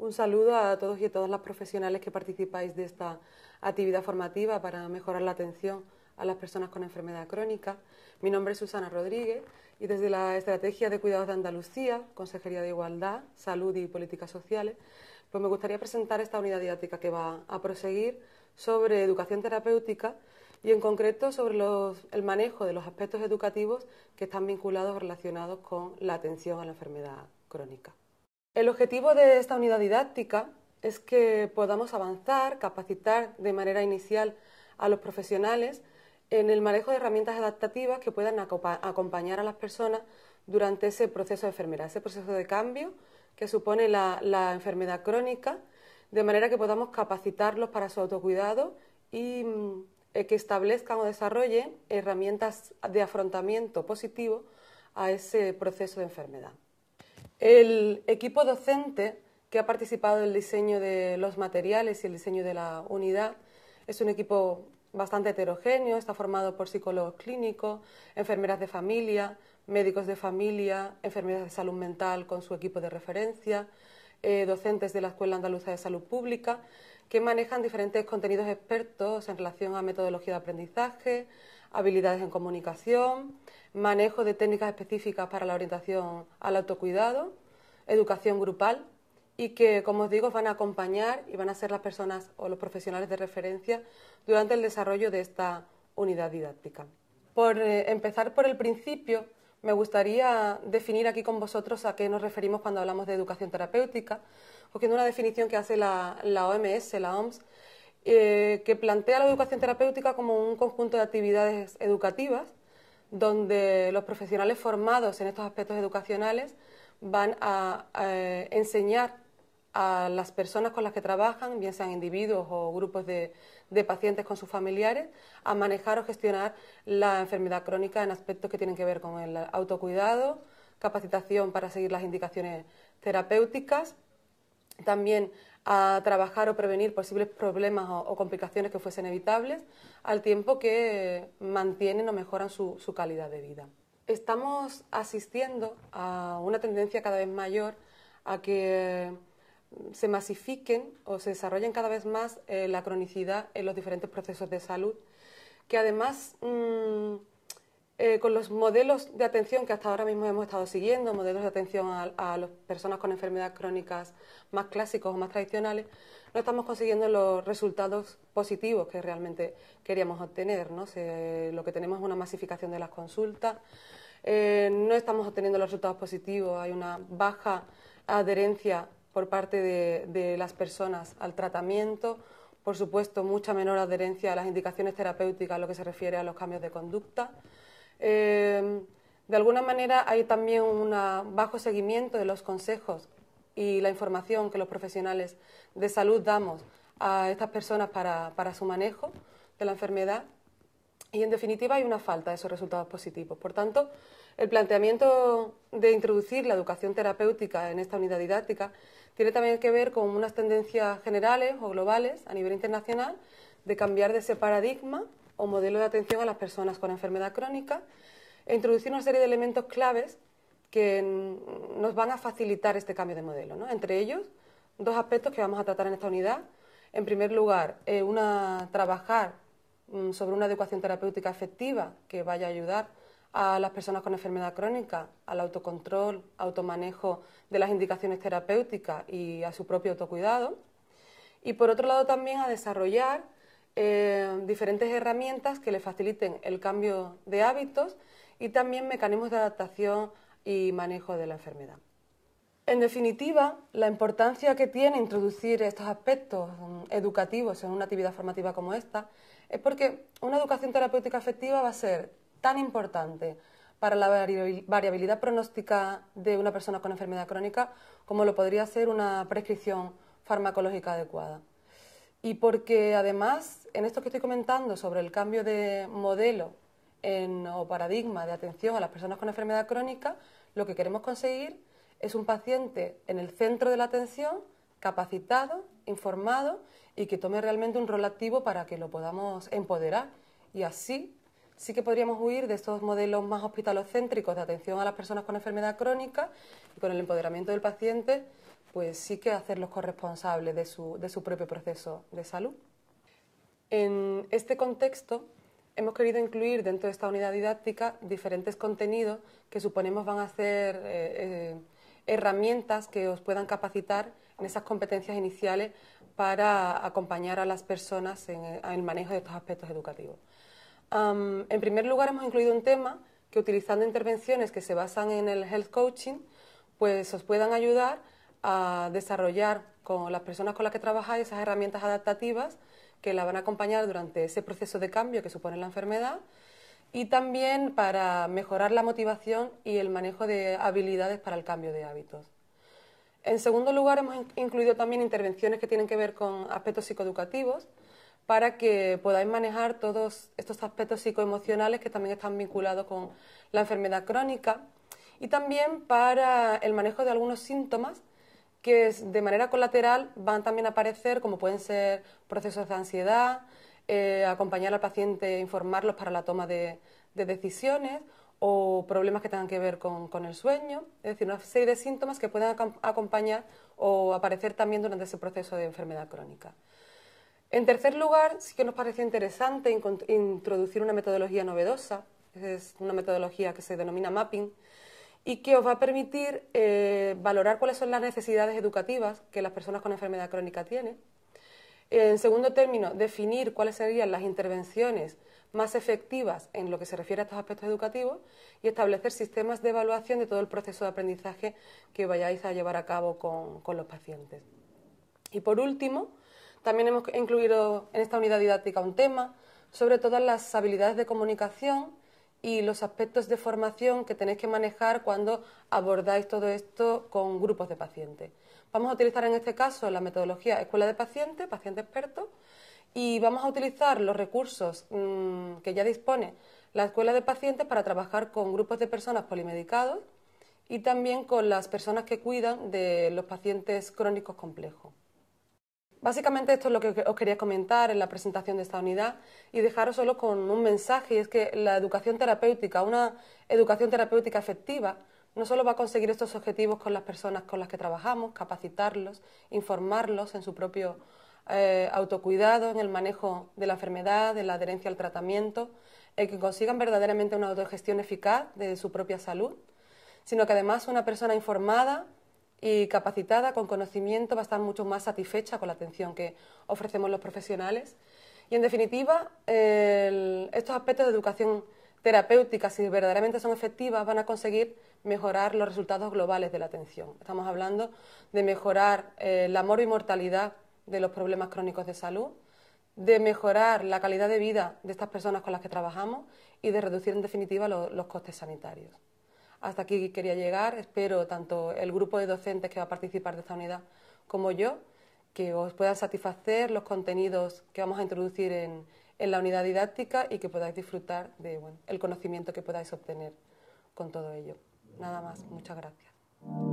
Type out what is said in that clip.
Un saludo a todos y a todas las profesionales que participáis de esta actividad formativa para mejorar la atención a las personas con enfermedad crónica. Mi nombre es Susana Rodríguez y desde la Estrategia de Cuidados de Andalucía, Consejería de Igualdad, Salud y Políticas Sociales, pues me gustaría presentar esta unidad didáctica que va a proseguir sobre educación terapéutica y en concreto sobre el manejo de los aspectos educativos que están vinculados o relacionados con la atención a la enfermedad crónica. El objetivo de esta unidad didáctica es que podamos avanzar, capacitar de manera inicial a los profesionales en el manejo de herramientas adaptativas que puedan acompañar a las personas durante ese proceso de enfermedad, ese proceso de cambio que supone la, enfermedad crónica, de manera que podamos capacitarlos para su autocuidado y mm, eh, que establezcan o desarrollen herramientas de afrontamiento positivo a ese proceso de enfermedad. El equipo docente que ha participado en el diseño de los materiales y el diseño de la unidad es un equipo bastante heterogéneo, está formado por psicólogos clínicos, enfermeras de familia, médicos de familia, enfermeras de salud mental con su equipo de referencia, eh, docentes de la Escuela Andaluza de Salud Pública, que manejan diferentes contenidos expertos en relación a metodología de aprendizaje, habilidades en comunicación, manejo de técnicas específicas para la orientación al autocuidado, educación grupal y que, como os digo, van a acompañar y van a ser las personas o los profesionales de referencia durante el desarrollo de esta unidad didáctica. Por eh, empezar por el principio, me gustaría definir aquí con vosotros a qué nos referimos cuando hablamos de educación terapéutica, porque una definición que hace la OMS, la OMS, eh, que plantea la educación terapéutica como un conjunto de actividades educativas donde los profesionales formados en estos aspectos educacionales van a, eh, enseñar a las personas con las que trabajan, bien sean individuos o grupos de, de, pacientes con sus familiares, a manejar o gestionar la enfermedad crónica en aspectos que tienen que ver con el autocuidado, capacitación para seguir las indicaciones terapéuticas, también a trabajar o prevenir posibles problemas o, complicaciones que fuesen evitables, al tiempo que mantienen o mejoran su, calidad de vida. Estamos asistiendo a una tendencia cada vez mayor a que se masifiquen o se desarrollen cada vez más eh, la cronicidad en los diferentes procesos de salud, que además mm, eh, con los modelos de atención que hasta ahora mismo hemos estado siguiendo, modelos de atención a, las personas con enfermedades crónicas más clásicos o más tradicionales, no estamos consiguiendo los resultados positivos que realmente queríamos obtener. lo que tenemos es una masificación de las consultas, eh, no estamos obteniendo los resultados positivos, hay una baja adherencia por parte de, las personas al tratamiento, por supuesto mucha menor adherencia a las indicaciones terapéuticas, en lo que se refiere a los cambios de conducta. Em, de alguna manera hay también un bajo seguimiento de los consejos y la información que los profesionales de salud damos a estas personas para, para su manejo de la enfermedad y en definitiva hay una falta de esos resultados positivos. Por tanto, el planteamiento de introducir la educación terapéutica en esta unidad didáctica tiene también que ver con unas tendencias generales o globales a nivel internacional de cambiar de ese paradigma o modelo de atención a las personas con enfermedad crónica e introducir una serie de elementos claves que nos van a facilitar este cambio de modelo. Entre ellos, dos aspectos que vamos a tratar en esta unidad. En primer lugar, eh, trabajar mm, sobre una adecuación terapéutica efectiva que vaya a ayudar a las personas con enfermedad crónica, al autocontrol, automanejo de las indicaciones terapéuticas y a su propio autocuidado. Y por otro lado también a desarrollar eh, diferentes herramientas que le faciliten el cambio de hábitos y también mecanismos de adaptación y manejo de la enfermedad. En definitiva, la importancia que tiene introducir estos aspectos mm, educativos en una actividad formativa como esta es porque una educación terapéutica efectiva va a ser tan importante para la variabilidad pronóstica de una persona con enfermedad crónica como lo podría ser una prescripción farmacológica adecuada y porque además en esto que estoy comentando sobre el cambio de modelo en, o paradigma de atención a las personas con enfermedad crónica, lo que queremos conseguir es un paciente en el centro de la atención, capacitado, informado y que tome realmente un rol activo para que lo podamos empoderar. Y así sí que podríamos huir de estos modelos más hospitalocéntricos de atención a las personas con enfermedad crónica y con el empoderamiento del paciente pues sí que hacerlos corresponsables de su, propio proceso de salud. En este contexto, hemos querido incluir dentro de esta unidad didáctica diferentes contenidos que suponemos van a ser eh, eh, herramientas que os puedan capacitar en esas competencias iniciales para acompañar a las personas en, eh, el manejo de estos aspectos educativos. en primer lugar, hemos incluido un tema que utilizando intervenciones que se basan en el health coaching, pues os puedan ayudar a desarrollar con las personas con las que trabajáis esas herramientas adaptativas que la van a acompañar durante ese proceso de cambio que supone la enfermedad y también para mejorar la motivación y el manejo de habilidades para el cambio de hábitos. En segundo lugar, hemos incluido también intervenciones que tienen que ver con aspectos psicoeducativos para que podáis manejar todos estos aspectos psicoemocionales que también están vinculados con la enfermedad crónica y también para el manejo de algunos síntomas que de manera colateral van también a aparecer, como pueden ser procesos de ansiedad, eh, acompañar al paciente, informarlos para la toma de, decisiones o problemas que tengan que ver con, con, el sueño, es decir, una serie de síntomas que pueden acompañar o aparecer también durante ese proceso de enfermedad crónica. En tercer lugar, sí que nos pareció interesante introducir una metodología novedosa, es una metodología que se denomina mapping, y que os va a permitir eh, valorar cuáles son las necesidades educativas que las personas con enfermedad crónica tienen. En segundo término, definir cuáles serían las intervenciones más efectivas en lo que se refiere a estos aspectos educativos y establecer sistemas de evaluación de todo el proceso de aprendizaje que vayáis a llevar a cabo con los pacientes. Y por último, también hemos incluido en esta unidad didáctica un tema sobre todas las habilidades de comunicación y los aspectos de formación que tenéis que manejar cuando abordáis todo esto con grupos de pacientes. Vamos a utilizar en este caso la metodología escuela de pacientes, paciente experto, y vamos a utilizar los recursos mm, que ya dispone la escuela de pacientes para trabajar con grupos de personas polimedicados y también con las personas que cuidan de los pacientes crónicos complejos. Básicamente esto es lo que os quería comentar en la presentación de esta unidad y dejaros solo con un mensaje y es que la educación terapéutica, una educación terapéutica efectiva, no solo va a conseguir estos objetivos con las personas con las que trabajamos, capacitarlos, informarlos en su propio eh, autocuidado, en el manejo de la enfermedad, en la adherencia al tratamiento, eh, que consigan verdaderamente una autogestión eficaz de su propia salud, sino que además una persona informada y capacitada, con conocimiento, va a estar mucho más satisfecha con la atención que ofrecemos los profesionales. Y en definitiva, estos aspectos de educación terapéutica, si verdaderamente son efectivas, van a conseguir mejorar los resultados globales de la atención. Estamos hablando de mejorar eh, y mortalidad de los problemas crónicos de salud, de mejorar la calidad de vida de estas personas con las que trabajamos y de reducir en definitiva los costes sanitarios. Hasta aquí quería llegar. Espero tanto el grupo de docentes que va a participar de esta unidad como yo que os puedan satisfacer los contenidos que vamos a introducir en, la unidad didáctica y que podáis disfrutar del de, el conocimiento que podáis obtener con todo ello. Nada más, muchas gracias.